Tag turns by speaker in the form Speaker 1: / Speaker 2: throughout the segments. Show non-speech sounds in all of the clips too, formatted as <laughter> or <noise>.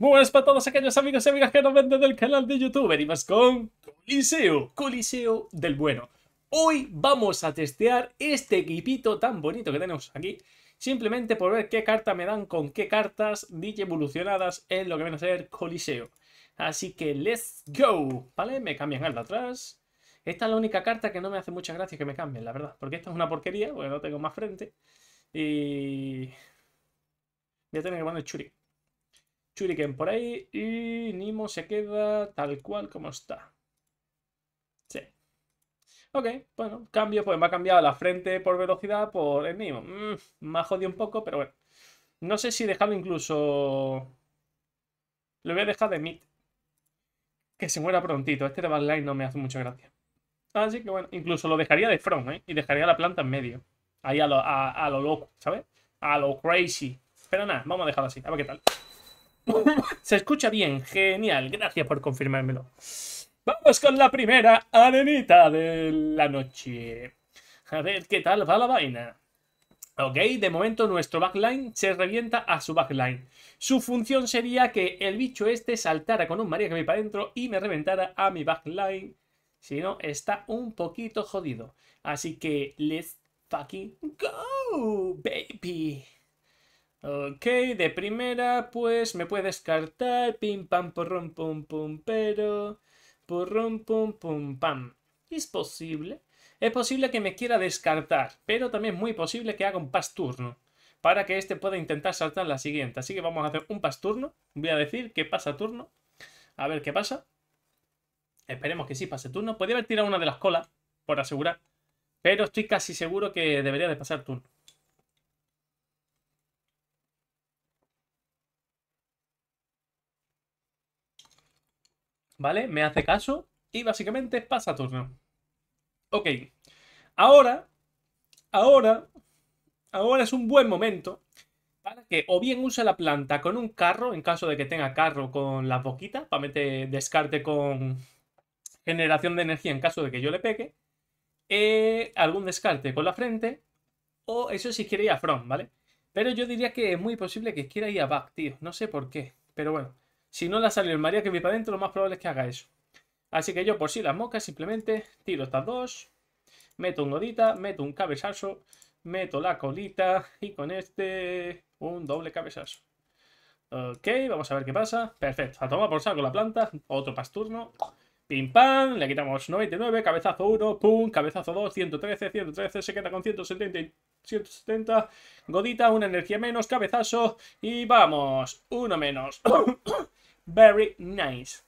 Speaker 1: Muy buenas para todos aquellos amigos y amigas que nos ven del canal de YouTube. Venimos con Coliseo, Coliseo del Bueno. Hoy vamos a testear este equipito tan bonito que tenemos aquí. Simplemente por ver qué carta me dan con qué cartas DJ evolucionadas en lo que viene a ser Coliseo. Así que let's go, ¿vale? Me cambian al de atrás. Esta es la única carta que no me hace mucha gracia que me cambien, la verdad. Porque esta es una porquería, porque no tengo más frente. Y... Voy tengo tener que poner el churi. Shuriken por ahí y Nimo se queda tal cual como está. Sí. Ok, bueno, cambio, pues me ha cambiado la frente por velocidad por el Nimo. Mm, me ha jodido un poco, pero bueno. No sé si dejarlo incluso... Lo voy a dejar de Mid. Que se muera prontito. Este de Badline no me hace mucha gracia. Así que bueno, incluso lo dejaría de front, ¿eh? Y dejaría la planta en medio. Ahí a a lo loco, ¿sabes? A lo crazy. Pero nada, vamos a dejarlo así. A ver qué tal. Se escucha bien, genial, gracias por confirmármelo. Vamos con la primera arenita de la noche. A ver qué tal va la vaina. Ok, de momento nuestro backline se revienta a su backline. Su función sería que el bicho este saltara con un María que me para adentro y me reventara a mi backline. Si no, está un poquito jodido. Así que, let's fucking go, baby. Ok, de primera, pues me puede descartar. Pim pam porrón pum pum pero. Porrón pum pum pam. Es posible. Es posible que me quiera descartar, pero también es muy posible que haga un pas turno. Para que este pueda intentar saltar la siguiente. Así que vamos a hacer un pas turno. Voy a decir que pasa turno. A ver qué pasa. Esperemos que sí pase turno. Podría haber tirado una de las colas, por asegurar. Pero estoy casi seguro que debería de pasar turno. ¿vale? Me hace caso y básicamente pasa turno. Ok, ahora, ahora, ahora es un buen momento para que o bien use la planta con un carro, en caso de que tenga carro con las boquitas, para meter descarte con generación de energía en caso de que yo le pegue, eh, algún descarte con la frente, o eso si quiere ir a front, ¿vale? Pero yo diría que es muy posible que quiera ir a back, tío, no sé por qué, pero bueno. Si no la sale el María que vive para adentro, lo más probable es que haga eso. Así que yo, por si las mocas, simplemente tiro estas dos. Meto un godita, meto un cabezazo, meto la colita y con este un doble cabezazo. Ok, vamos a ver qué pasa. Perfecto, a tomar por saco la planta. Otro pasturno. Pim pam, le quitamos 99, cabezazo 1, pum, cabezazo 2, 113, 113, se queda con 170, 170, godita, una energía menos, cabezazo y vamos, uno menos. <coughs> Very nice.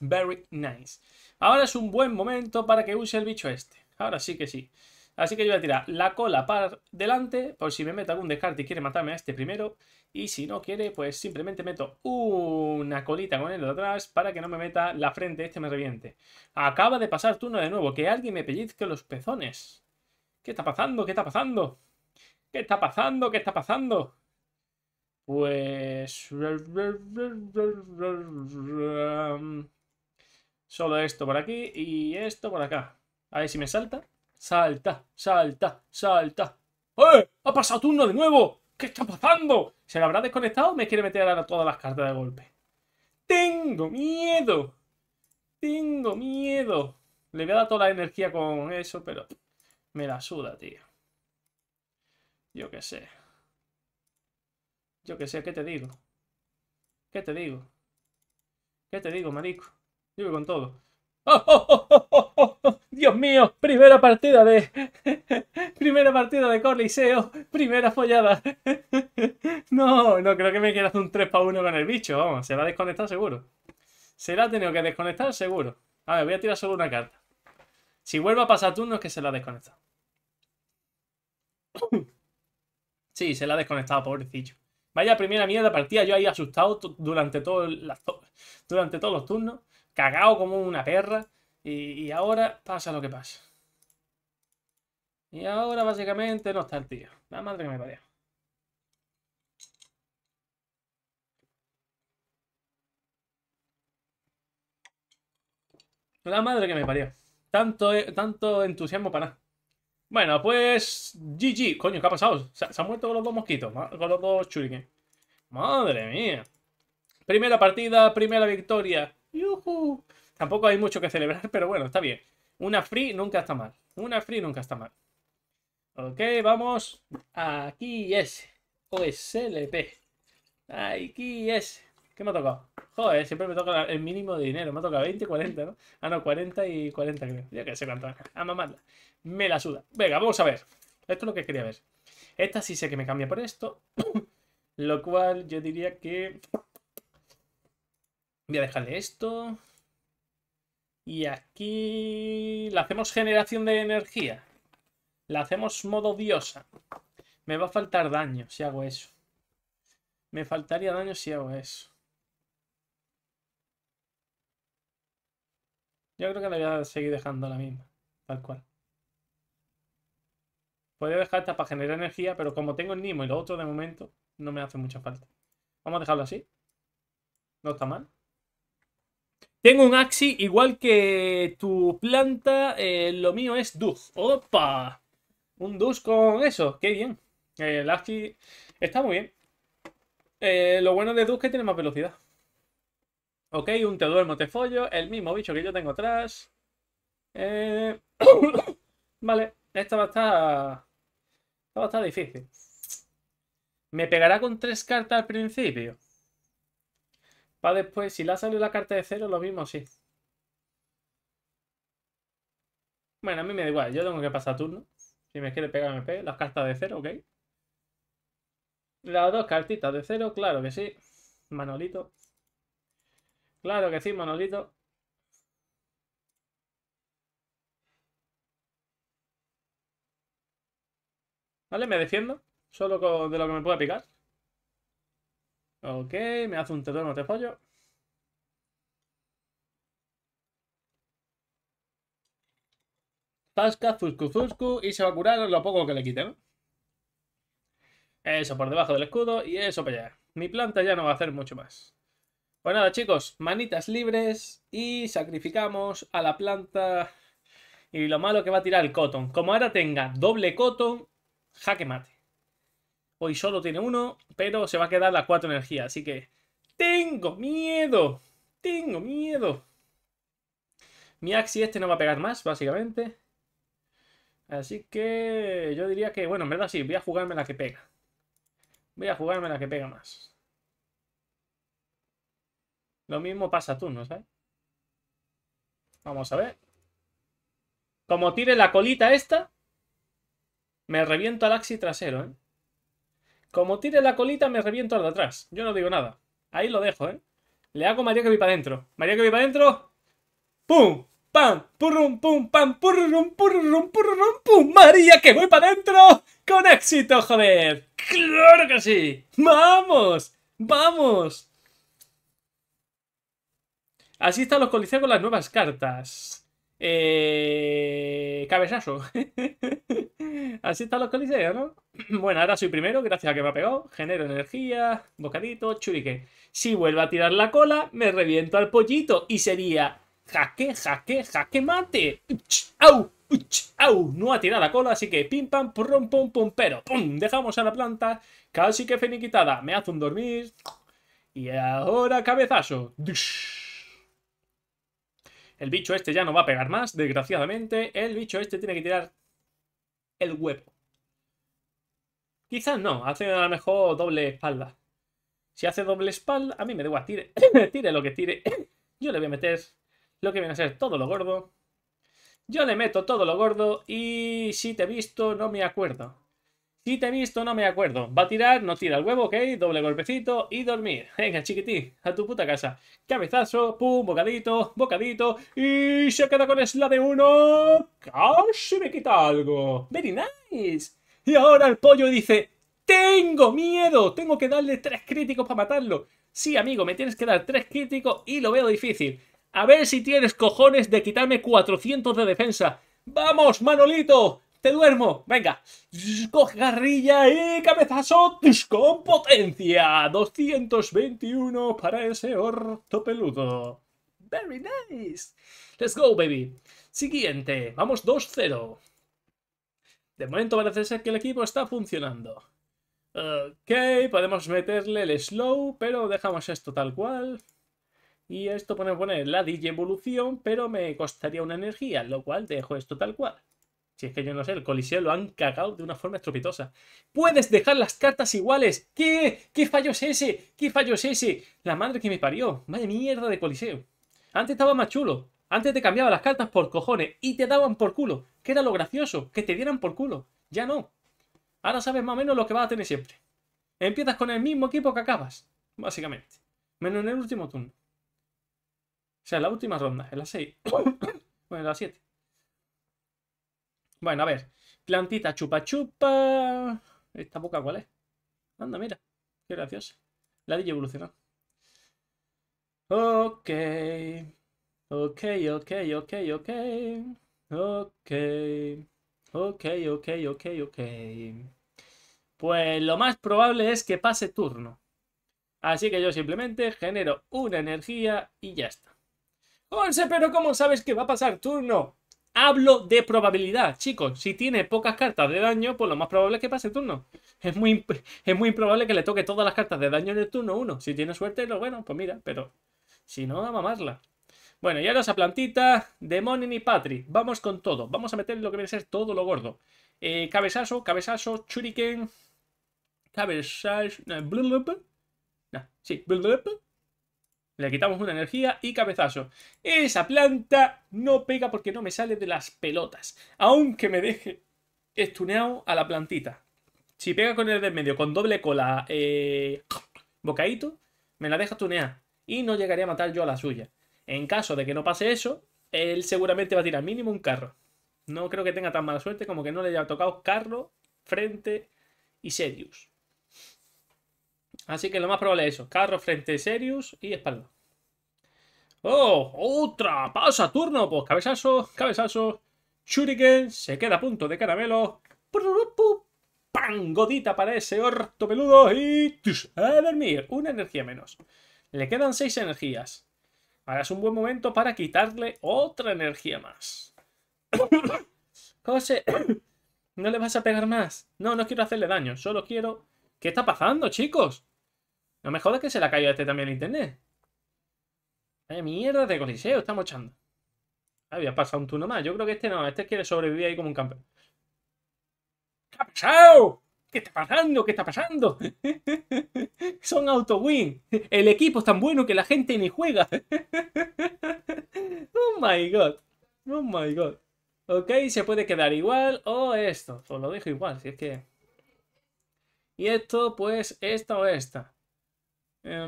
Speaker 1: Very nice. Ahora es un buen momento para que use el bicho este. Ahora sí que sí. Así que yo voy a tirar la cola para delante, por si me mete algún descarte y quiere matarme a este primero. Y si no quiere, pues simplemente meto una colita con él de atrás para que no me meta la frente, este me reviente. Acaba de pasar turno de nuevo, que alguien me pellizque los pezones. ¿Qué está pasando? ¿Qué está pasando? ¿Qué está pasando? ¿Qué está pasando? Pues... Mm, solo esto por aquí y esto por acá. A ver si me salta. Salta, salta, salta. ¡Eh! ¡Ha pasado turno de nuevo! ¿Qué está pasando? ¿Se lo habrá desconectado o me quiere meter ahora todas las cartas de golpe? ¡Tengo miedo! ¡Tengo miedo! Le voy a dar toda la energía con eso, pero... Me la suda, tío. Yo qué sé. Yo que sé, ¿qué te digo? ¿Qué te digo? ¿Qué te digo, marico? Yo con todo. ¡Oh, oh, oh, Dios mío, primera partida de... <laughs> primera partida de coliseo primera follada. <laughs> no, no creo que me quieras un 3 para 1 con el bicho, vamos, se va a desconectar seguro. Se la ha tenido que desconectar seguro. A ver, voy a tirar solo una carta. Si vuelve a pasar turno es que se la ha desconectado. <coughs> sí, se la ha desconectado, pobrecillo. Vaya primera mierda partida, yo ahí asustado durante, todo durante todos los turnos, cagado como una perra, y, ahora pasa lo que pasa. Y ahora básicamente no está el tío. La madre que me parió. La madre que me parió. Tanto, eh, tanto entusiasmo para nada. Bueno, pues... GG. Coño, ¿qué ha pasado? Se, han muerto con los dos mosquitos. Con los dos Madre mía. Primera partida, primera victoria. Tampoco hay mucho que celebrar, <laughs> pero bueno, está bien. Una free nunca está mal. Una free nunca está mal. Ok, vamos. Aquí es. OSLP. Aquí es. ¿Qué me ha tocado? Joder, siempre me toca el mínimo de dinero. Me toca 20 y 40, ¿no? Ah, no, 40 y 40, creo. Ya que se cuánto, A mamarla. Me la suda. Venga, vamos a ver. Esto es lo que quería ver. Esta sí sé que me cambia por esto. <clears throat> lo cual yo diría que... Voy a dejarle esto. Y aquí... La hacemos generación de energía. La hacemos modo diosa. Me va a faltar daño si hago eso. Me faltaría daño si hago eso. Yo creo que la voy a seguir dejando la misma, tal cual. Podría dejar esta para generar energía, pero como tengo el Nimo y lo otro de momento, no me hace mucha falta. Vamos a dejarlo así. No está mal. Tengo un Axi igual que tu planta. Eh, lo mío es Dus. ¡Opa! Un Dus con eso. ¡Qué bien! El Axi está muy bien. Eh, lo bueno de Dus es que tiene más velocidad. Ok, un te duermo, te follo. El mismo bicho que yo tengo atrás. Eh, <coughs> vale, esta va a estar... Esta va a estar difícil. Me pegará con tres cartas al principio. Para después, si la sale la carta de cero, lo mismo sí. Bueno, a mí me da igual. Yo tengo que pasar turno. Si me quiere pegar, me Las cartas de cero, ok. Las dos cartitas de cero, claro que sí. Manolito. Claro que sí, Manolito. Vale, me defiendo. Solo de lo que me pueda picar. Ok, me hace un no de pollo. Pasca, Fuscu Fuscu y se va a curar lo poco que le ¿no? Eso por debajo del escudo y eso para allá. Mi planta ya no va a hacer mucho más. Bueno, pues nada, chicos, manitas libres y sacrificamos a la planta. Y lo malo que va a tirar el Cotton. Como ahora tenga doble Cotton, jaque mate. Hoy solo tiene uno, pero se va a quedar la cuatro energía. Así que tengo miedo. Tengo miedo. Mi Axi este no va a pegar más, básicamente. Así que yo diría que, bueno, en verdad sí, voy a jugarme la que pega. Voy a jugarme la que pega más. Lo mismo pasa tú, ¿no sabes? Vamos a ver. Como tire la colita esta, me reviento al axi trasero, ¿eh? Como tire la colita, me reviento al de atrás. Yo no digo nada. Ahí lo dejo, ¿eh? Le hago María que vi para adentro. María que vi para adentro. ¡Pum! ¡Pam! ¡Purrum! ¡Pum! ¡Pam! ¡Purrum! ¡Purrum! ¡Purrum! ¡Pum! ¡María que voy para adentro! ¡Con éxito, joder! ¡Claro que sí! ¡Vamos! ¡Vamos! Así están los coliseos con las nuevas cartas. Eh... Cabezazo. <laughs> Así están los coliseos, ¿no? <clears throat> Bueno, ahora soy primero, gracias a que me ha pegado. Genero energía, bocadito, churique. Si vuelvo a tirar la cola, me reviento al pollito y sería jaque, jaque, jaque mate. Uch, au, uch, au. No ha tirado la cola, así que pim pam, pum, pum, pum, pero pum. Dejamos a la planta casi que feniquitada. Me hace un dormir. Y ahora cabezazo. Dush. El bicho este ya no va a pegar más, desgraciadamente. El bicho este tiene que tirar el huevo. Quizás no, hace a lo mejor doble espalda. Si hace doble espalda, a mí me debo igual, tire, <coughs> tire lo que tire. <coughs> Yo le voy a meter lo que viene a ser todo lo gordo. Yo le meto todo lo gordo y si te he visto no me acuerdo. Si te he visto, no me acuerdo. Va a tirar, no tira el huevo, ok. Doble golpecito y dormir. Venga, chiquitín, a tu puta casa. Cabezazo, pum, bocadito, bocadito. Y se queda con la de uno. Casi me quita algo. Very nice. Y ahora el pollo dice: ¡Tengo miedo! Tengo que darle tres críticos para matarlo. Sí, amigo, me tienes que dar tres críticos y lo veo difícil. A ver si tienes cojones de quitarme 400 de defensa. ¡Vamos, Manolito! te duermo, venga, coge garrilla y cabezazo con potencia, 221 para ese orto peludo. Very nice. Let's go, baby. Siguiente, vamos 2-0. De momento parece ser que el equipo está funcionando. Ok, podemos meterle el slow, pero dejamos esto tal cual. Y esto pone poner la DJ evolución, pero me costaría una energía, lo cual dejo esto tal cual. Si es que yo no sé, el Coliseo lo han cagado de una forma estropitosa ¡Puedes dejar las cartas iguales! ¿Qué? ¿Qué fallo es ese? ¿Qué fallo es ese? La madre que me parió. Madre mierda de Coliseo. Antes estaba más chulo. Antes te cambiaba las cartas por cojones y te daban por culo. Que era lo gracioso, que te dieran por culo. Ya no. Ahora sabes más o menos lo que vas a tener siempre. Empiezas con el mismo equipo que acabas, básicamente. Menos en el último turno. O sea, en la última ronda, en la 6. <coughs> bueno, en la 7. Bueno, a ver. Plantita chupa chupa. ¿Esta boca cuál es? Anda, mira. Qué gracioso La DJ evolucionó. Ok. Ok, ok, ok, ok. Ok. Ok, ok, ok, ok. Pues lo más probable es que pase turno. Así que yo simplemente genero una energía y ya está. Once, pero ¿cómo sabes que va a pasar turno? Hablo de probabilidad, chicos. Si tiene pocas cartas de daño, pues lo más probable es que pase turno. Es muy, es muy improbable que le toque todas las cartas de daño en el turno uno Si tiene suerte, lo bueno, pues mira, pero si no, a mamarla. Bueno, y ahora esa plantita de y Patri. Vamos con todo. Vamos a meter lo que viene a ser todo lo gordo. Eh, cabezazo, cabezazo, churiken. Cabezazo. Eh, nah, sí, le quitamos una energía y cabezazo. Esa planta no pega porque no me sale de las pelotas. Aunque me deje estuneado a la plantita. Si pega con el del medio, con doble cola, bocaíto, eh, bocadito, me la deja tunear. Y no llegaría a matar yo a la suya. En caso de que no pase eso, él seguramente va a tirar mínimo un carro. No creo que tenga tan mala suerte como que no le haya tocado carro, frente y sedius. Así que lo más probable es eso. Carro frente Serius y espalda. ¡Oh! ¡Otra! ¡Pasa turno! Pues cabezazo, cabezazo. Shuriken se queda a punto de caramelo. ¡Pangodita para ese orto peludo y... ¡A dormir! Una energía menos. Le quedan seis energías. Ahora es un buen momento para quitarle otra energía más. Cose. <coughs> <coughs> no le vas a pegar más. No, no quiero hacerle daño. Solo quiero... ¿Qué está pasando, chicos? No me jodas que se la ha caído a este también el internet. Vaya eh, mierda de coliseo, estamos echando. Había pasado un turno más. Yo creo que este no, este quiere sobrevivir ahí como un campeón. ¿Qué ha pasado? ¿Qué está pasando? ¿Qué está pasando? <laughs> Son auto-win. El equipo es tan bueno que la gente ni juega. <laughs> oh my god. Oh my god. Ok, se puede quedar igual o esto. Os lo dejo igual, si es que... Y esto, pues, esta o esta. Me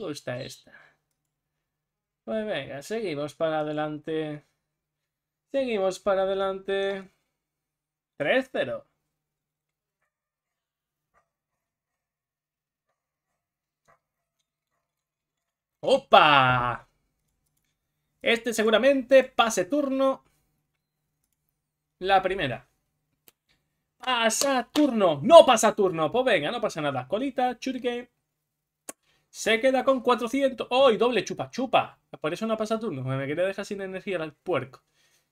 Speaker 1: gusta esta. Pues venga, seguimos para adelante. Seguimos para adelante. 3-0. ¡Opa! Este seguramente pase turno. La primera a turno! No pasa turno, Pues venga, no pasa nada. Colita, churique Se queda con 400. ¡Hoy! doble chupa, chupa. Por eso no pasa turno. Me quería dejar sin energía al puerco.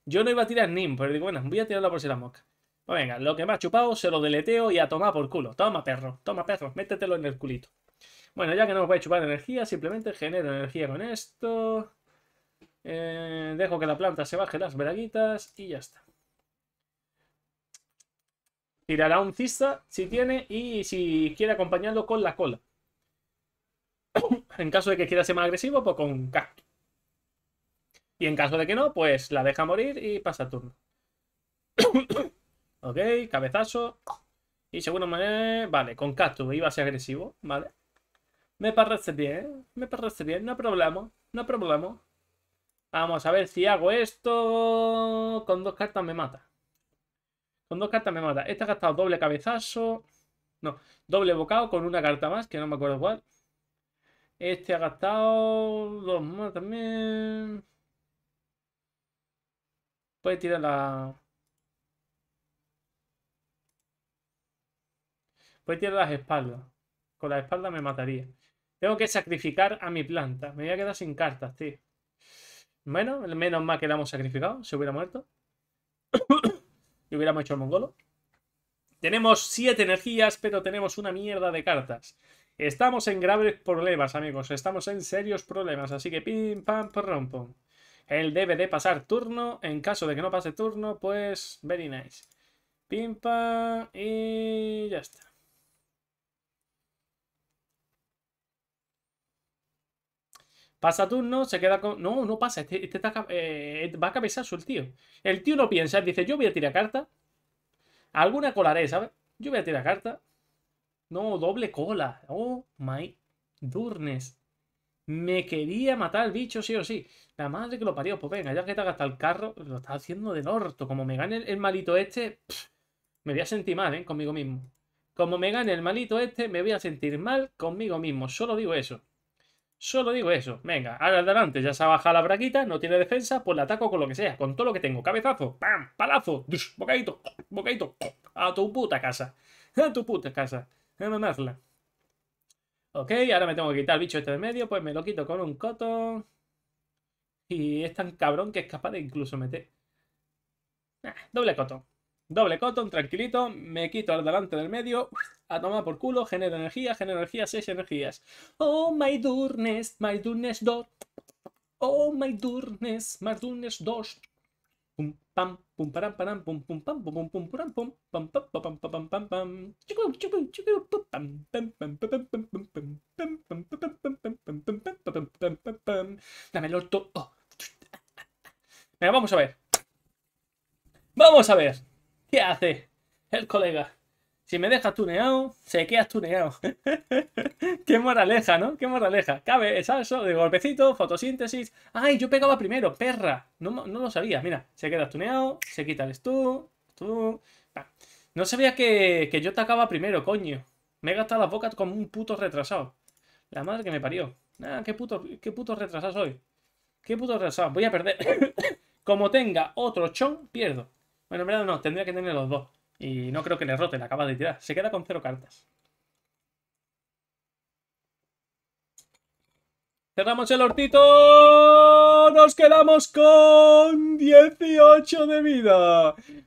Speaker 1: Yo no iba a tirar NIM, pero digo, bueno, voy a tirarla por si la mosca. Pues venga, lo que me ha chupado se lo deleteo y a tomar por culo. Toma, perro. Toma, perro. Métetelo en el culito. Bueno, ya que no me voy a chupar energía, simplemente genero energía con esto. Eh, dejo que la planta se baje las braguitas y ya está. Tirará un cista si tiene y si quiere acompañarlo con la cola. en caso de que quiera ser más agresivo, pues con cactus. Y en caso de que no, pues la deja morir y pasa turno. <coughs> ok, cabezazo. Y según manera, vale, con cactus iba a ser agresivo, ¿vale? Me parece bien, me parece bien, no problema, no problema. Vamos a ver si hago esto. Con dos cartas me mata. Con dos cartas me mata. Este ha gastado doble cabezazo. No, doble bocado con una carta más, que no me acuerdo cuál. Este ha gastado dos más también. Puede tirar la... Puede tirar las espaldas. Con la espalda me mataría. Tengo que sacrificar a mi planta. Me voy a quedar sin cartas, tío. Bueno, menos mal que la hemos sacrificado. Se hubiera muerto. <coughs> y hubiéramos hecho mongolo. Tenemos 7 energías, pero tenemos una mierda de cartas. Estamos en graves problemas, amigos. Estamos en serios problemas. Así que pim, pam, por pam. Él debe de pasar turno. En caso de que no pase turno, pues very nice. Pim, pam. Y ya está. Pasa turno, se queda con. No, no pasa. Este, este eh, eh, va a cabezazo el tío. El tío no piensa, dice: Yo voy a tirar carta. Alguna colaré, ¿sabes? Yo voy a tirar carta. No, doble cola. Oh my durnes. Me quería matar el bicho, sí o sí. La madre que lo parió. Pues venga, ya que te ha gastado el carro, lo está haciendo del orto. Como me gane el, malito este, me voy a sentir mal, ¿eh? Conmigo mismo. Como me gane el malito este, me voy a sentir mal conmigo mismo. Solo digo eso. Solo digo eso. Venga, ahora adelante ya se ha bajado la braquita, no tiene defensa, pues la ataco con lo que sea, con todo lo que tengo. Cabezazo, pam, palazo, dush, bocadito, bocadito, a tu puta casa. A tu puta casa. Mamazla. Ok, ahora me tengo que quitar el bicho este de medio, pues me lo quito con un coto. Y es tan cabrón que es capaz de incluso meter... Ah, doble coto. Doble cotton, tranquilito, me quito al delante del medio, a tomar por culo, Genera energía, genera energía, seis energías. Oh my durnes, my durnes dos. Oh my durnes, my durnes dos. Pum pam, pum pam param, pum pum pam, pum pum pum pam pum pam pam pam pam pam pam. pam pam pam pam pam pam pam pam pam pam pam pam pam pam Venga, vamos a ver. Vamos a ver. ¿Qué hace el colega? Si me dejas tuneado, se quedas tuneado. <laughs> Qué moraleja, ¿no? Qué moraleja. Cabe el de golpecito, fotosíntesis. ¡Ay, yo pegaba primero, perra! No, lo sabía. Mira, se queda tuneado, se quita el tú, tú. Ah, no sabía que, que yo atacaba primero, coño. Me he gastado las bocas como un puto retrasado. La madre que me parió. Ah, qué puto, qué puto retrasado soy. Qué puto retrasado. Voy a perder. <coughs> como tenga otro chon, pierdo. Bueno, en verdad no, tendría que tener los dos. Y no creo que le rote, la acaba de tirar. Se queda con cero cartas. Cerramos el hortito. Nos quedamos con 18 de vida.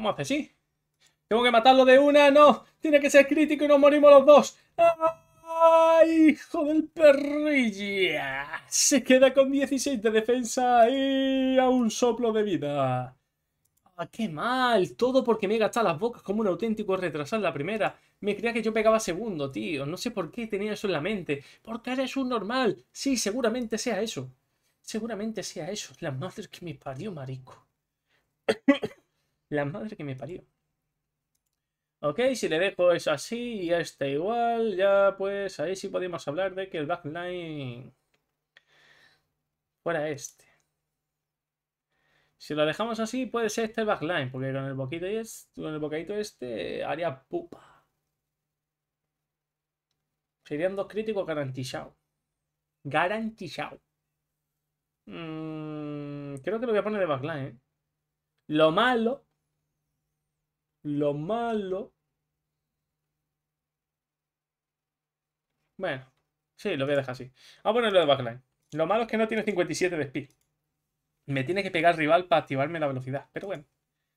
Speaker 1: ¿Cómo hace así. Tengo que matarlo de una, no. Tiene que ser crítico y nos morimos los dos. ¡Ay, hijo del perrilla! Se queda con 16 de defensa y a un soplo de vida. Ah, ¡Qué mal! Todo porque me he gastado las bocas como un auténtico retrasar la primera. Me creía que yo pegaba segundo, tío. No sé por qué tenía eso en la mente. Porque eres un normal. Sí, seguramente sea eso. Seguramente sea eso. La madre que me parió, marico. La madre que me parió. Ok, si le dejo eso así y este igual, ya pues ahí sí podemos hablar de que el backline fuera este. Si lo dejamos así, puede ser este el backline, porque con el boquito este, con el bocadito este eh, haría pupa. Serían dos críticos garantizados. Garantizado. Mm, creo que lo voy a poner de backline. ¿eh? Lo malo lo malo... Bueno, sí, lo voy a dejar así. Vamos a ponerlo de backline. Lo malo es que no tiene 57 de speed. Me tiene que pegar rival para activarme la velocidad. Pero bueno,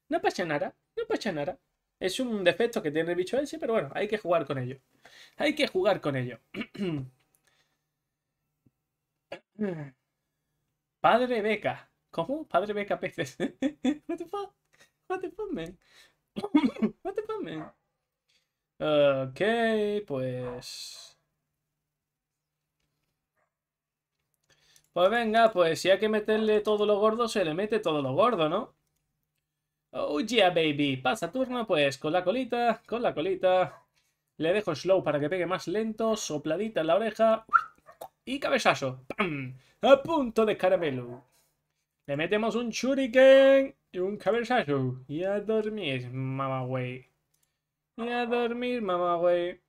Speaker 1: no pasa nada, no pasa nada. Es un defecto que tiene el bicho ese, pero bueno, hay que jugar con ello. Hay que jugar con ello. <clears throat> Padre Beca. ¿Cómo? Padre Beca peces. <laughs> What the fuck? What the fuck, man? No te Ok, pues... Pues venga, pues si hay que meterle todo lo gordo, se le mete todo lo gordo, ¿no? Oh yeah, baby. Pasa turno, pues con la colita, con la colita. Le dejo slow para que pegue más lento, sopladita en la oreja y cabezazo. ¡Pam! A punto de caramelo. Le metemos un churiken y un cabezazo. Y a dormir, mamá güey. Y a dormir, mamá güey.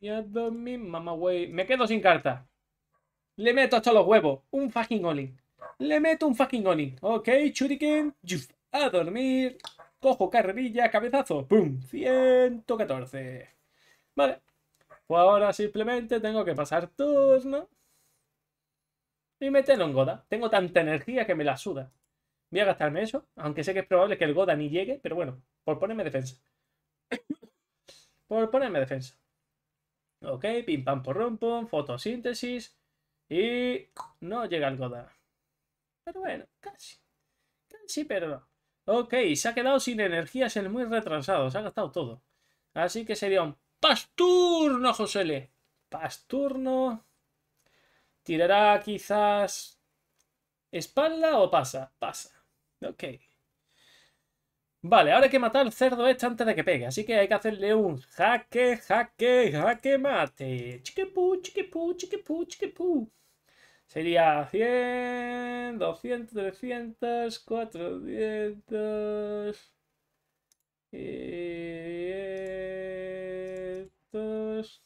Speaker 1: Y a dormir, mamá güey. Me quedo sin carta. Le meto hasta los huevos. Un fucking olin. Le meto un fucking olin. Ok, churiken. A dormir. Cojo carrerilla, cabezazo. ¡Pum! 114. Vale. Pues ahora simplemente tengo que pasar turno. Y metelo en Goda. Tengo tanta energía que me la suda. Voy a gastarme eso, aunque sé que es probable que el Goda ni llegue, pero bueno, por ponerme defensa. <coughs> por ponerme defensa. Ok, pim pam por rompo fotosíntesis. Y no llega el Goda. Pero bueno, casi. Casi, pero Ok, se ha quedado sin energías el muy retrasado, se ha gastado todo. Así que sería un pasturno, Josele. Pasturno. Tirará quizás espalda o pasa. Pasa. Ok. Vale, ahora hay que matar al cerdo este antes de que pegue. Así que hay que hacerle un jaque, jaque, jaque mate. Chiquipú, chiquipú, chiquipú, chiquipú. Sería 100, 200, 300, 400...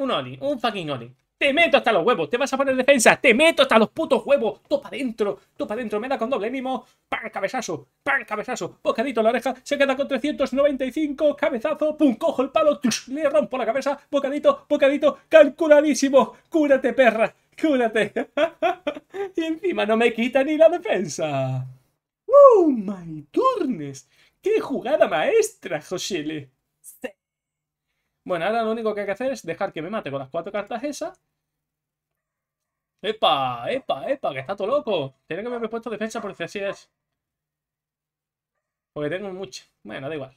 Speaker 1: Un Oli, un fucking Oli. Te meto hasta los huevos, te vas a poner defensa, te meto hasta los putos huevos, topa adentro, topa adentro, me da con doble mimo, pan cabezazo, pan cabezazo, bocadito la oreja, se queda con 395, cabezazo, pum, cojo el palo, le rompo la cabeza, bocadito, bocadito, calculadísimo, cúrate perra, cúrate. <laughs> y encima no me quita ni la defensa. ¡Uh, my ¡Qué jugada maestra, Josele! Bueno, ahora lo único que hay que hacer es dejar que me mate con las cuatro cartas esas. ¡Epa! ¡Epa! ¡Epa! ¡Que está todo loco! Tiene que haberme puesto defensa porque así es. Porque tengo mucha. Bueno, da igual.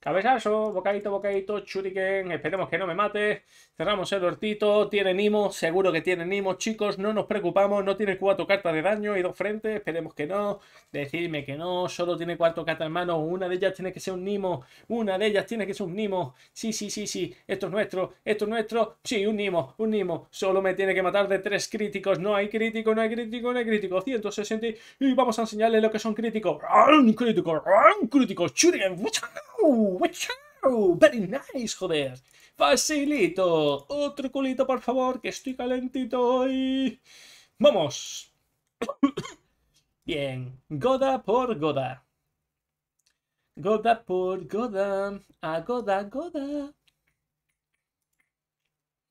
Speaker 1: Cabezazo, bocadito, bocadito, churiken, esperemos que no me mate. Cerramos el hortito, tiene Nimo, seguro que tiene Nimo, chicos, no nos preocupamos, no tiene cuatro cartas de daño y dos frentes, esperemos que no. Decidme que no, solo tiene cuatro cartas en mano, una de ellas tiene que ser un Nimo, una de ellas tiene que ser un Nimo. Sí, sí, sí, sí, esto es nuestro, esto es nuestro, sí, un Nimo, un Nimo. Solo me tiene que matar de tres críticos, no hay crítico, no hay crítico, no hay crítico, 160 y vamos a enseñarle lo que son críticos. un crítico! un crítico! ¡Churiken! ¡Uh, ¡Very nice, joder! ¡Facilito! Otro culito, por favor, que estoy calentito hoy. ¡Vamos! Bien, Goda por Goda. Goda por Goda. A Goda, Goda.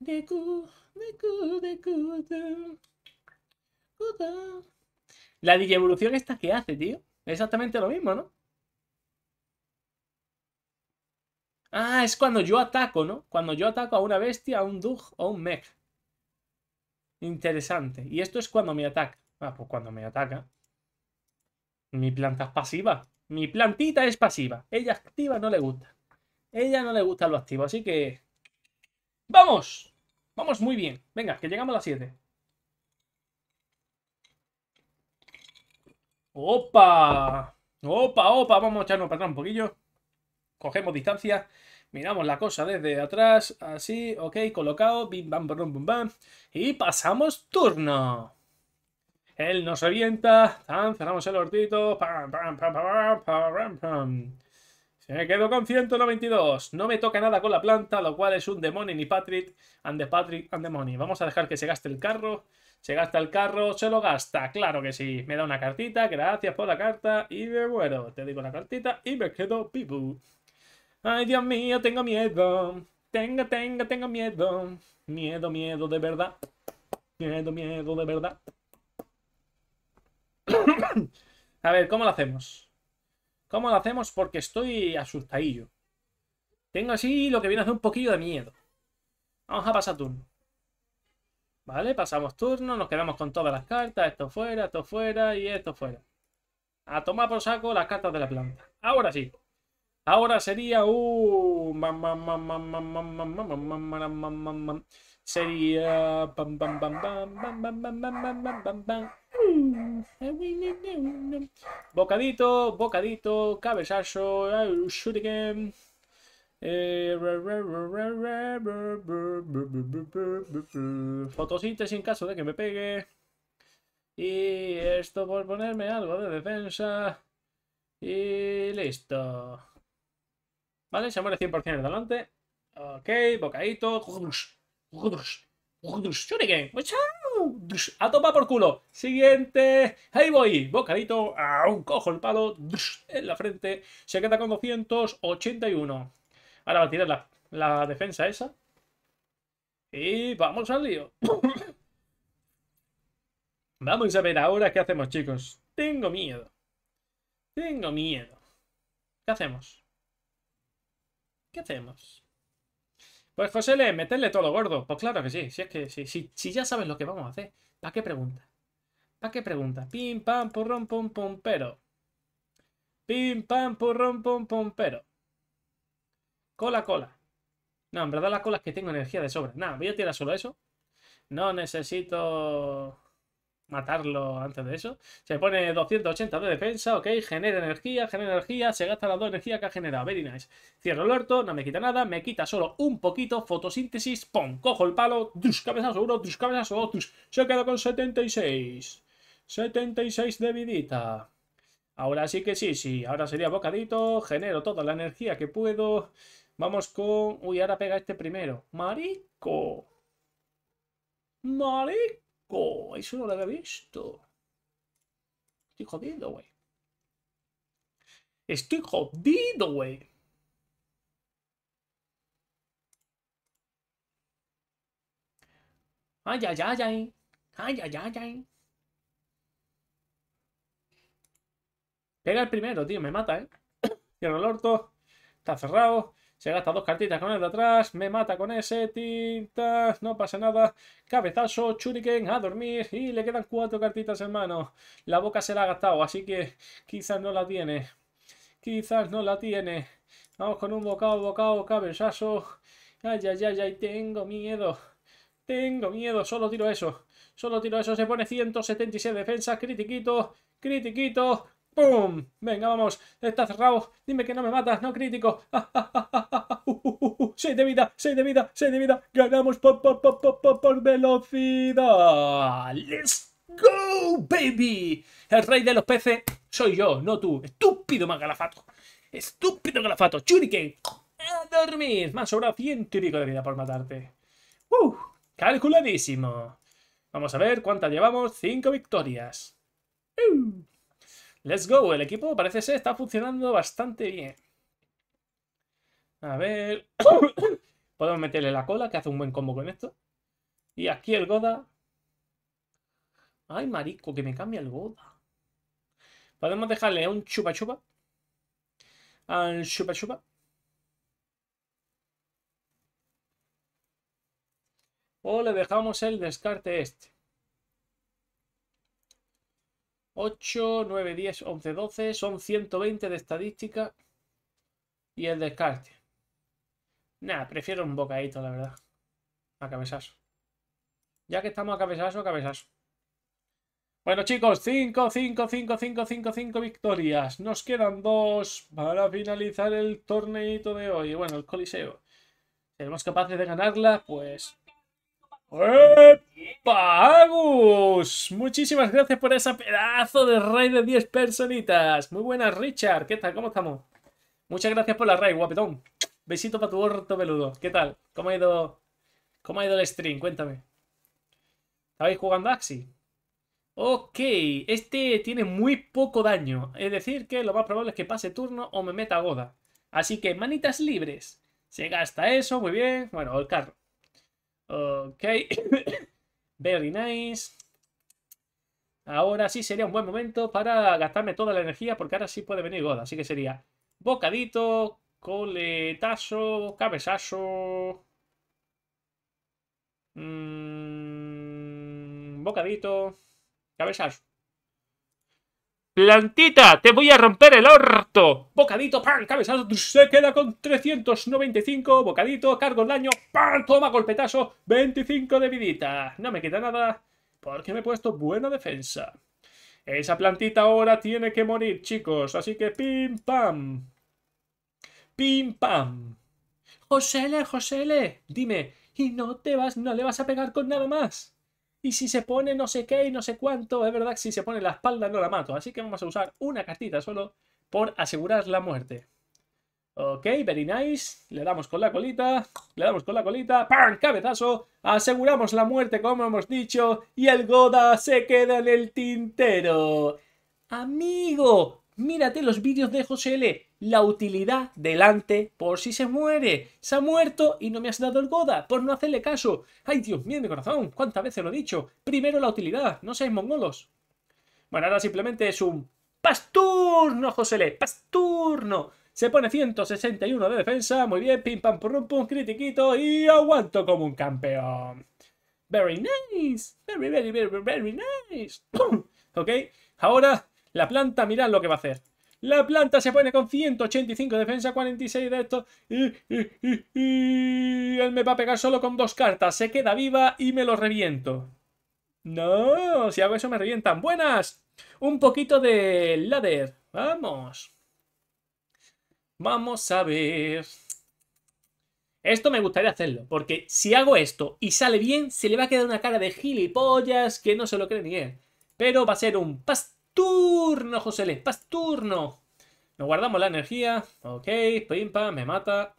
Speaker 1: Deku, Deku, Goda. La digievolución esta que hace, tío. Exactamente lo mismo, ¿no? Ah, es cuando yo ataco, ¿no? Cuando yo ataco a una bestia, a un dug o a un mech. Interesante. Y esto es cuando me ataca. Ah, pues cuando me ataca. Mi planta es pasiva. Mi plantita es pasiva. Ella activa no le gusta. Ella no le gusta lo activo, así que... ¡Vamos! Vamos muy bien. Venga, que llegamos a las 7. ¡Opa! ¡Opa, opa! Vamos a echarnos para atrás un poquillo cogemos distancia, miramos la cosa desde atrás, así, ok, colocado, bim, bam, bam, bum, bam, y pasamos turno. Él nos revienta, tan, cerramos el hortito, pam, pam, pam, pam, pam, pam, Me quedó con 192. No me toca nada con la planta, lo cual es un demoni ni Patrick and the Patrick and the money. Vamos a dejar que se gaste el carro. Se gasta el carro, se lo gasta, claro que sí. Me da una cartita, gracias por la carta y me muero. Te digo la cartita y me quedo pipu. Ay, Dios mío, tengo miedo. Tengo, tengo, tengo miedo. Miedo, miedo de verdad. Miedo, miedo de verdad. <coughs> A ver, ¿cómo lo hacemos? ¿Cómo lo hacemos? Porque estoy asustadillo. Tengo así lo que viene a hacer un poquillo de miedo. Vamos a pasar turno. Vale, pasamos turno, nos quedamos con todas las cartas. Esto fuera, esto fuera y esto fuera. A tomar por saco las cartas de la planta. Ahora sí. Ahora sería un... Sería... Bocadito, bocadito, cabezazo, again, Fotosíntesis en caso de que me pegue. Y esto por ponerme algo de defensa. Y listo. Vale, se muere 100% el delante. Ok, bocadito. A topa por culo. Siguiente. Ahí voy. Bocadito. un cojo el palo. En la frente. Se queda con 281. Ahora va a tirar la, la defensa esa. Y vamos al lío. <coughs> Vamos a ver ahora qué hacemos, chicos. Tengo miedo. Tengo miedo. ¿Qué hacemos? ¿Qué hacemos? Pues José, le meterle todo gordo. Pues claro que sí. Si es que si, si, ya sabes lo que vamos a hacer, ¿para qué pregunta? ¿Para qué pregunta? Pim, pam, purrón, pum, pum, pero. Pim, pam, purrón, pum, pum, pero. Cola, cola. No, en verdad la cola es que tengo energía de sobra. Nada, voy a tirar solo eso. No necesito matarlo antes de eso. Se pone 280 de defensa, ok, genera energía, genera energía, se gasta la dos energía que ha generado, very nice. Cierro el huerto, no me quita nada, me quita solo un poquito, fotosíntesis, pon, cojo el palo, tus cabezazo uno, tus cabezazo otros, se queda con 76. 76 de vidita. Ahora sí que sí, sí, ahora sería bocadito, genero toda la energía que puedo. Vamos con... Uy, ahora pega este primero. Marico. Marico. Oh, eso no lo había visto. Estoy jodido, güey. Estoy jodido, güey. Ay, ay, ay, ay. Ay, ay, ay, ay. Pega el primero, tío. Me mata, ¿eh? Cierra <coughs> el orto. Está cerrado. Se gasta dos cartitas con el de atrás. Me mata con ese. tinta, No pasa nada. Cabezazo. Churiken. A dormir. Y le quedan cuatro cartitas en mano. La boca se la ha gastado. Así que quizás no la tiene. Quizás no la tiene. Vamos con un bocado, bocado, cabezazo. Ay, ay, ay, ay. Tengo miedo. Tengo miedo. Solo tiro eso. Solo tiro eso. Se pone 176 defensas, Critiquito. Critiquito. ¡Pum! Venga, vamos. Está cerrado. Dime que no me matas, no crítico. ¡Seis de vida! ¡Seis de vida! ¡Seis de vida! ¡Ganamos por, por, por, por, por velocidad! ¡Let's go, baby! El rey de los peces soy yo, no tú. ¡Estúpido magalafato! ¡Estúpido galafato! ¡Churiken! ¡A dormir! Me han sobrado y de vida por matarte. Uh, ¡Calculadísimo! Vamos a ver cuántas llevamos. Cinco victorias. Uh. Let's go. El equipo parece ser está funcionando bastante bien. A ver... <coughs> Podemos meterle la cola, que hace un buen combo con esto. Y aquí el Goda. Ay, marico, que me cambia el Goda. Podemos dejarle un chupa chupa. Un chupa chupa. O le dejamos el descarte este. 8, 9, 10, 11, 12. Son 120 de estadística. Y el descarte. Nada, prefiero un bocadito, la verdad. A cabezazo. Ya que estamos a cabezazo, a cabezazo. Bueno, chicos, 5, 5, 5, 5, 5, 5 victorias. Nos quedan dos para finalizar el torneito de hoy. Bueno, el coliseo. Seremos capaces de ganarla, pues ¡Pagus! Muchísimas gracias por ese pedazo de raid de 10 personitas. Muy buenas, Richard. ¿Qué tal? ¿Cómo estamos? Muchas gracias por la raid, guapetón. Besito para tu orto peludo. ¿Qué tal? ¿Cómo ha ido, cómo ha ido el stream? Cuéntame. ¿Estabais jugando Axi? Ok, este tiene muy poco daño. Es decir, que lo más probable es que pase turno o me meta Goda. Así que manitas libres. Se gasta eso, muy bien. Bueno, el carro. Ok. <coughs> Very nice. Ahora sí sería un buen momento para gastarme toda la energía porque ahora sí puede venir God, Así que sería bocadito, coletazo, cabezazo. Mm, bocadito, cabezazo. Plantita, te voy a romper el orto. Bocadito, pan, cabezazo, se queda con 395. Bocadito, cargo el daño, pan, toma, golpetazo, 25 de vidita. No me queda nada porque me he puesto buena defensa. Esa plantita ahora tiene que morir, chicos. Así que pim, pam. Pim, pam. Josele, Josele, dime, ¿y no te vas, no le vas a pegar con nada más? Y si se pone no sé qué y no sé cuánto, es verdad que si se pone la espalda no la mato. Así que vamos a usar una cartita solo por asegurar la muerte. Ok, very nice. Le damos con la colita. Le damos con la colita. ¡Pam! Cabezazo. Aseguramos la muerte, como hemos dicho. Y el Goda se queda en el tintero. Amigo, mírate los vídeos de José L la utilidad delante por si se muere. Se ha muerto y no me has dado el Goda por no hacerle caso. ¡Ay, Dios mío, mi corazón! ¿Cuántas veces lo he dicho? Primero la utilidad, no seáis mongolos. Bueno, ahora simplemente es un pasturno, Josele, pasturno. Se pone 161 de defensa, muy bien, pim pam pum, pum, critiquito y aguanto como un campeón. Very nice, very, very, very, very nice. <coughs> ok, ahora la planta, mirad lo que va a hacer. La planta se pone con 185 defensa, 46 de esto. Y, él me va a pegar solo con dos cartas. Se queda viva y me lo reviento. No, si hago eso me revientan. ¡Buenas! Un poquito de ladder. Vamos. Vamos a ver. Esto me gustaría hacerlo, porque si hago esto y sale bien, se le va a quedar una cara de gilipollas que no se lo cree ni él. Pero va a ser un Pasturno, Josele, turno! Nos guardamos la energía. Ok, Pim, pam. me mata.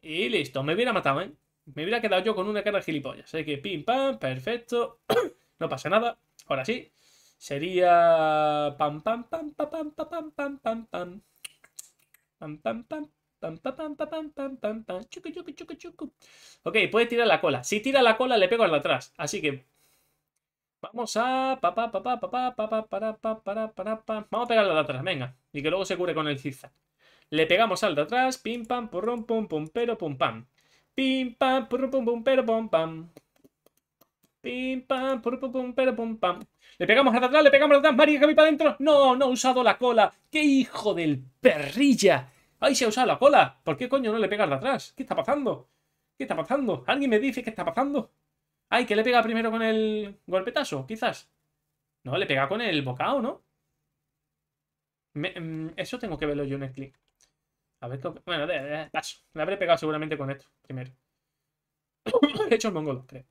Speaker 1: Y listo, me hubiera matado, ¿eh? Me hubiera quedado yo con una cara de gilipollas. Así que pim pam, perfecto. <coughs> no pasa nada. Ahora sí. Sería. Pam pam pam pam pam pam pam pam pam. Pam pam pam. Pam, pam, pam, pam, pam, pam, pam, chucu, chucu, chucu, chucu. Ok, puede tirar la cola. Si tira la cola, le pego al de atrás. Así que Vamos a. Vamos a pegarle al de atrás, venga. Y que luego se cure con el zigzag. Le pegamos al de atrás. Pim, pam, purrum, pum, pum, pero, pum, pam. Pim, pam, purrum, pum, pum, pero, pum, pam. Pim, pam, pum pum, pero, pum, pam. Le pegamos al de atrás, le pegamos al de atrás. María, que voy para adentro. No, no ha usado la cola. ¡Qué hijo del perrilla! ¡Ay, se ha usado la cola! ¿Por qué coño no le pegas de atrás? ¿Qué está pasando? ¿Qué está pasando? ¿Alguien me dice qué está pasando? Ay, ¿qué le pega primero con el golpetazo, quizás. No, le pega con el bocado, ¿no? Mm, eso tengo que verlo yo en el clip. A ver, bueno, paso. Le habré pegado seguramente con esto primero. He <coughs> hecho el mongol, creo.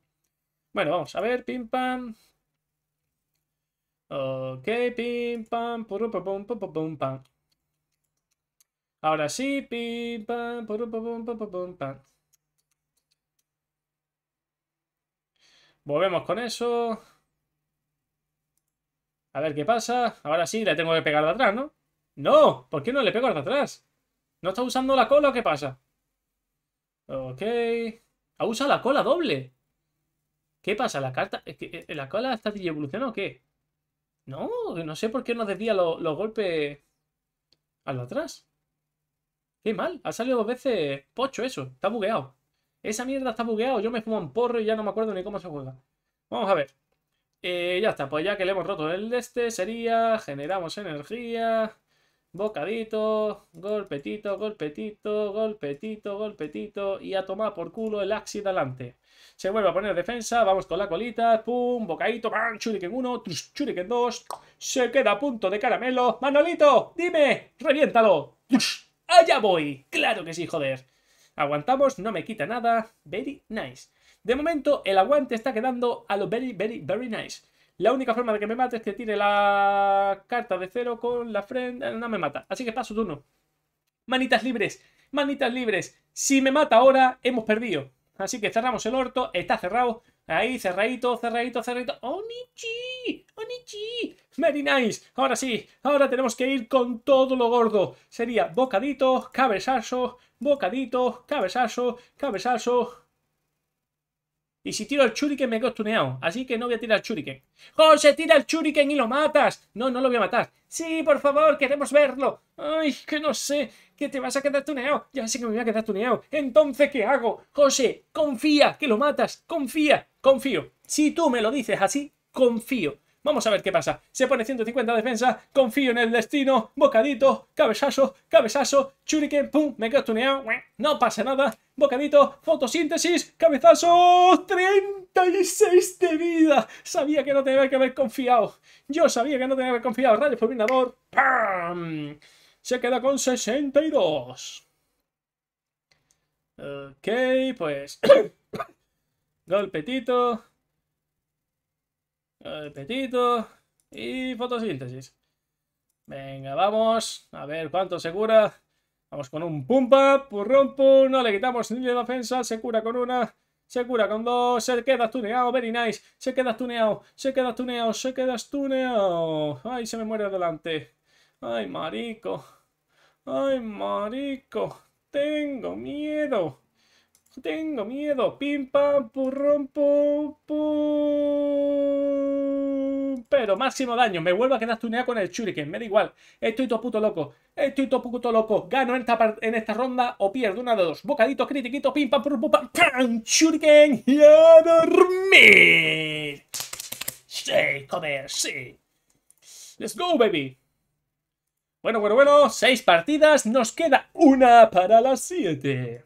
Speaker 1: Bueno, vamos a ver, pim pam. Ok, pim pam, Pum, pum, pum, pum, pam. Ahora sí, pim pam, pum, pum, pam. Volvemos con eso. A ver qué pasa. Ahora sí, le tengo que pegar de atrás, ¿no? ¡No! ¿Por qué no le pego de atrás? ¿No está usando la cola o qué pasa? Ok. Ha usado la cola doble. ¿Qué pasa? ¿La carta. Eh, ¿La cola está evolucionando o qué? No, no sé por qué no decía los, golpes a lo atrás. Qué mal. Ha salido dos veces pocho eso. Está bugueado. Esa mierda está bugueado. Yo me fumo un porro y ya no me acuerdo ni cómo se juega. Vamos a ver. Eh, ya está, pues ya que le hemos roto el de este, sería generamos energía, bocadito, golpetito, golpetito, golpetito, golpetito y a tomar por culo el axi delante. Se vuelve a poner defensa, vamos con la colita, pum, bocadito, en uno. 1, churiken 2, se queda a punto de caramelo. Manolito, dime, reviéntalo. ¡Allá voy! Claro que sí, joder. Aguantamos, no me quita nada. Very nice. De momento, el aguante está quedando a lo very, very, very nice. La única forma de que me mate es que tire la carta de cero con la frente. Eh, no me mata. Así que paso turno. Manitas libres. Manitas libres. Si me mata ahora, hemos perdido. Así que cerramos el orto. Está cerrado. Ahí, cerradito, cerradito, cerradito. ¡Onichi! ¡Onichi! ¡Very nice! Ahora sí, ahora tenemos que ir con todo lo gordo. Sería bocadito, cabezazo, bocadito, cabezazo, cabezazo, y si tiro el churiken, me quedo tuneado. Así que no voy a tirar el churiken. ¡José, tira el churiken y lo matas! No, no lo voy a matar. Sí, por favor, queremos verlo. Ay, que no sé, que te vas a quedar tuneado. Ya sé que me voy a quedar tuneado. Entonces, ¿qué hago? José, confía, que lo matas. Confía, confío. Si tú me lo dices así, confío. Vamos a ver qué pasa. Se pone 150 defensa, confío en el destino, bocadito, cabezazo, cabezazo, Churiken. pum, me quedo tuneado. No pasa nada bocadito, fotosíntesis, cabezazo, 36 de vida. Sabía que no tenía que haber confiado. Yo sabía que no tenía que haber confiado. Rayo fulminador, ¡pam! Se queda con 62. Ok, pues... <coughs> Golpetito. Golpetito. Y fotosíntesis. Venga, vamos. A ver cuánto segura Vamos con un pumpa, purrón, pum. No le quitamos ni de defensa. Se cura con una. Se cura con dos. Se queda tuneado. Very nice. Se queda tuneado. Se queda tuneado. Se queda tuneado. Ay, se me muere adelante. Ay, marico. Ay, marico. Tengo miedo. Tengo miedo. Pim, pam, purrón, pum, pum pero máximo daño. Me vuelvo a quedar tuneado con el shuriken, me da igual. Estoy todo puto loco, estoy todo puto loco. Gano en esta, en esta ronda o pierdo una de dos. Bocadito, critiquito, pim, pam, pum, pam, pam, shuriken y a dormir. Sí, joder, sí. Let's go, baby. Bueno, bueno, bueno, seis partidas, nos queda una para las siete.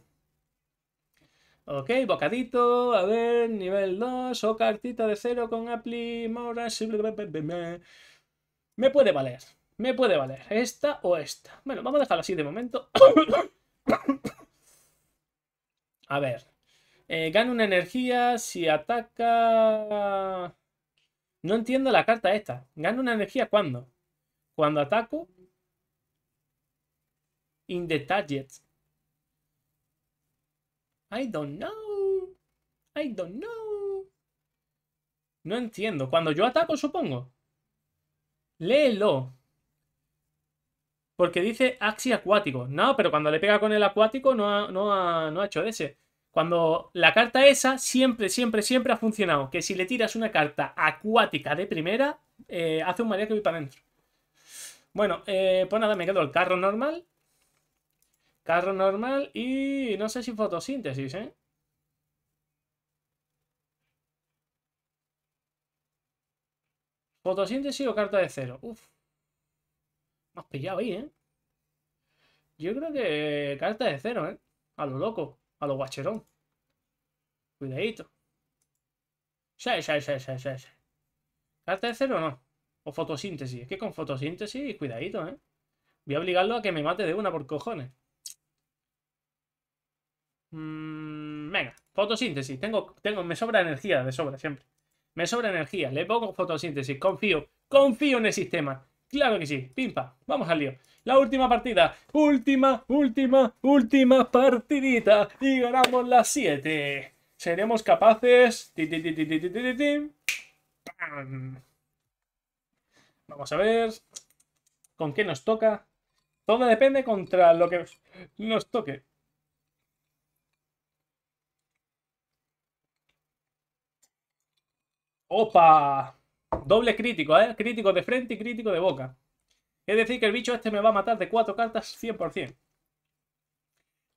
Speaker 1: Ok, bocadito, a ver, nivel 2 o cartita de cero con apli, Mora, Me puede valer, me puede valer, esta o esta. Bueno, vamos a dejarlo así de momento. <coughs> a ver, eh, gano gana una energía si ataca... No entiendo la carta esta. gano una energía cuando, Cuando ataco... In the target. I don't know. I don't know. No entiendo. Cuando yo ataco, supongo. Léelo. Porque dice axi acuático. No, pero cuando le pega con el acuático no ha, no ha, no ha hecho ese. Cuando la carta esa siempre, siempre, siempre ha funcionado. Que si le tiras una carta acuática de primera, eh, hace un maria que voy para adentro. Bueno, eh, pues nada, me quedo el carro normal. Carro normal y no sé si fotosíntesis, ¿eh? Fotosíntesis o carta de cero. Uf. Me has pillado ahí, ¿eh? Yo creo que eh, carta de cero, ¿eh? A lo loco. A lo guacherón. Cuidadito. Sí, sí, sí, sí, sí. Carta de cero no. O fotosíntesis. Es que con fotosíntesis, cuidadito, ¿eh? Voy a obligarlo a que me mate de una por cojones. Mm, venga, fotosíntesis. Tengo, tengo, me sobra energía, de sobra siempre. Me sobra energía. Le pongo fotosíntesis. Confío, confío en el sistema. Claro que sí. Pimpa. Vamos al lío. La última partida. Última, última, última partidita. Y ganamos las 7. Seremos capaces. Vamos a ver. ¿Con qué nos toca? Todo depende contra lo que nos toque. ¡Opa! Doble crítico, ¿eh? Crítico de frente y crítico de boca. Es decir, que el bicho este me va a matar de cuatro cartas 100%.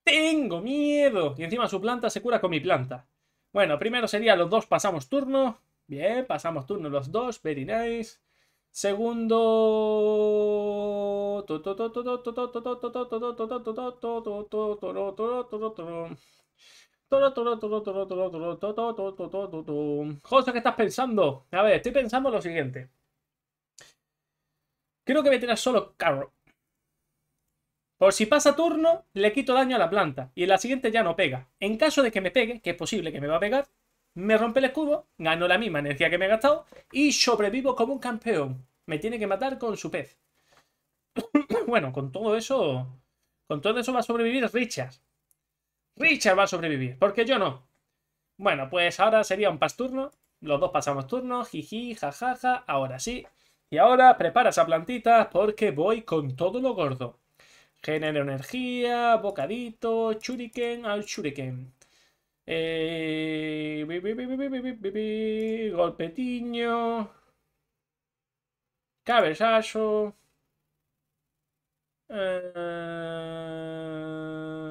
Speaker 1: ¡Tengo miedo! Y encima su planta se cura con mi planta. Bueno, primero sería los dos pasamos turno. Bien, pasamos turno los dos. Very nice. Segundo... José, ¿qué estás pensando? A ver, estoy pensando lo siguiente. Creo que voy a solo carro. Por si pasa turno, le quito daño a la planta. Y en la siguiente ya no pega. En caso de que me pegue, que es posible que me va a pegar, me rompe el escudo, gano la misma energía que me he gastado y sobrevivo como un campeón. Me tiene que matar con su pez. bueno, con todo eso... Con todo eso va a sobrevivir Richard. Richard va a sobrevivir, porque yo no. Bueno, pues ahora sería un pasturno. Los dos pasamos turno, jiji, jajaja, ahora sí. Y ahora prepara esa plantita porque voy con todo lo gordo. Genero energía, bocadito, churiken al shuriken. Eh... Golpetiño. Cabezazo. Eh...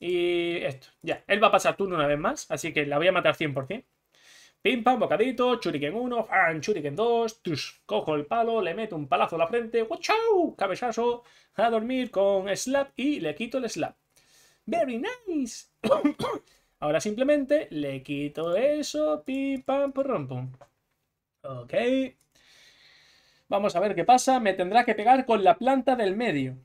Speaker 1: Y esto, ya. Él va a pasar turno una vez más, así que la voy a matar 100%. Pim pam, bocadito, churiken 1, churiken 2, cojo el palo, le meto un palazo a la frente, ¡wachau! Cabezazo, a dormir con slap y le quito el slap. ¡Very nice! <coughs> Ahora simplemente le quito eso, pim pam, por pum. Ok. Vamos a ver qué pasa. Me tendrá que pegar con la planta del medio.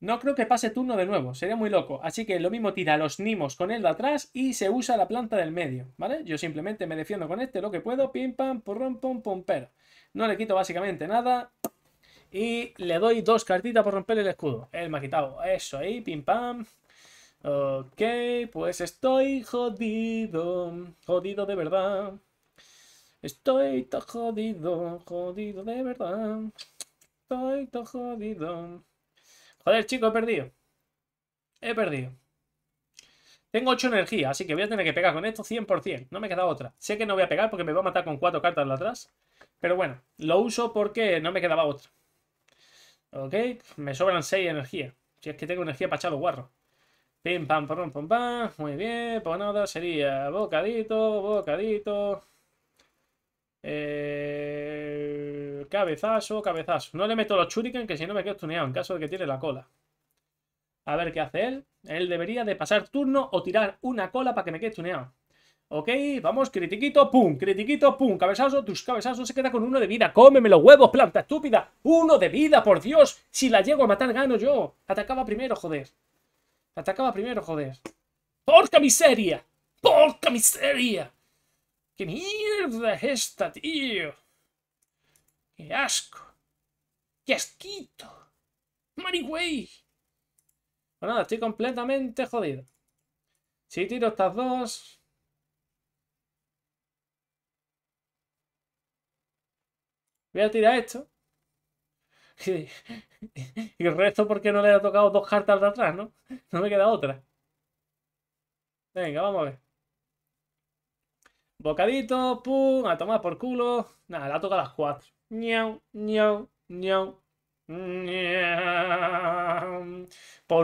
Speaker 1: No creo que pase turno de nuevo, sería muy loco. Así que lo mismo tira los Nimos con el de atrás y se usa la planta del medio, ¿vale? Yo simplemente me defiendo con este lo que puedo, pim pam, porrón, pom, pum, pero. No le quito básicamente nada. Y le doy dos cartitas por romper el escudo. Él me ha quitado eso ahí, pim pam. Ok, pues estoy jodido, jodido de verdad. Estoy tan jodido, jodido de verdad. Estoy tan jodido. Joder, chico, he perdido. He perdido. Tengo 8 energía, así que voy a tener que pegar con esto 100%. No me queda otra. Sé que no voy a pegar porque me va a matar con 4 cartas de atrás. Pero bueno, lo uso porque no me quedaba otra. Ok, me sobran 6 energía. Si es que tengo energía para guarro. Pim, pam, pam, pam, pam. Muy bien, pues nada, sería bocadito, bocadito. Eh cabezazo, cabezazo. No le meto los churiken que si no me quedo tuneado en caso de que tire la cola. A ver qué hace él. Él debería de pasar turno o tirar una cola para que me quede tuneado. Ok, vamos, critiquito, pum, critiquito, pum, cabezazo, tus cabezazos se queda con uno de vida. Cómeme los huevos, planta estúpida. Uno de vida, por Dios. Si la llego a matar, gano yo. Atacaba primero, joder. Atacaba primero, joder. ¡Porca miseria! ¡Porca miseria! ¡Qué mierda es esta, tío! ¡Qué asco! ¡Qué asquito! ¡Mariway! Pues nada, estoy completamente jodido. Si tiro estas dos... Voy a tirar esto. <laughs> Y el resto porque no le ha tocado dos cartas de atrás, ¿no? No me queda otra. Venga, vamos a ver. Bocadito, pum, a tomar por culo. Nada, le ha tocado las cuatro. Por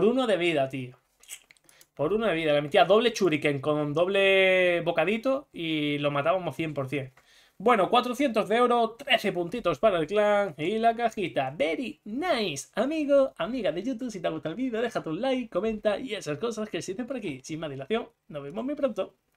Speaker 1: uno de vida, tío. Por uno de vida. Le metía doble churiken con doble bocadito y lo matábamos 100%. Bueno, 400 de oro, 13 puntitos para el clan y la cajita. Very nice. Amigo, amiga de YouTube, si te ha gustado el vídeo, deja un like, comenta y esas cosas que existen por aquí. Sin más dilación, nos vemos muy pronto.